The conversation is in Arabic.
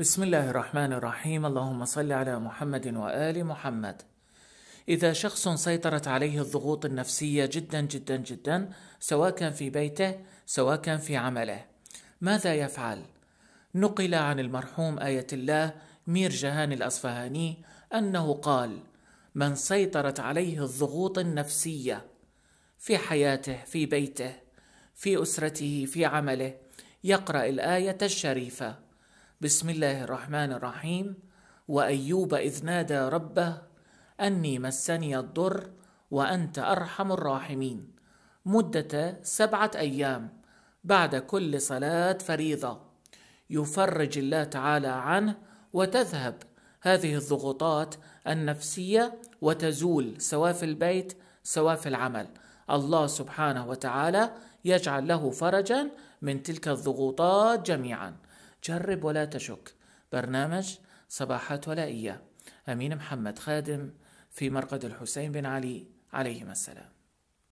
بسم الله الرحمن الرحيم اللهم صل على محمد وآل محمد إذا شخص سيطرت عليه الضغوط النفسية جدا جدا جدا سواء كان في بيته سواء كان في عمله ماذا يفعل؟ نقل عن المرحوم آية الله مير جهان الأصفهاني أنه قال من سيطرت عليه الضغوط النفسية في حياته في بيته في أسرته في عمله يقرأ الآية الشريفة بسم الله الرحمن الرحيم وايوب اذ نادى ربه اني مسني الضر وانت ارحم الراحمين مده سبعه ايام بعد كل صلاه فريضه يفرج الله تعالى عنه وتذهب هذه الضغوطات النفسيه وتزول سواء في البيت سواء في العمل الله سبحانه وتعالى يجعل له فرجا من تلك الضغوطات جميعا جرب ولا تشك برنامج صباحات ولائية أمين محمد خادم في مرقد الحسين بن علي عليهما السلام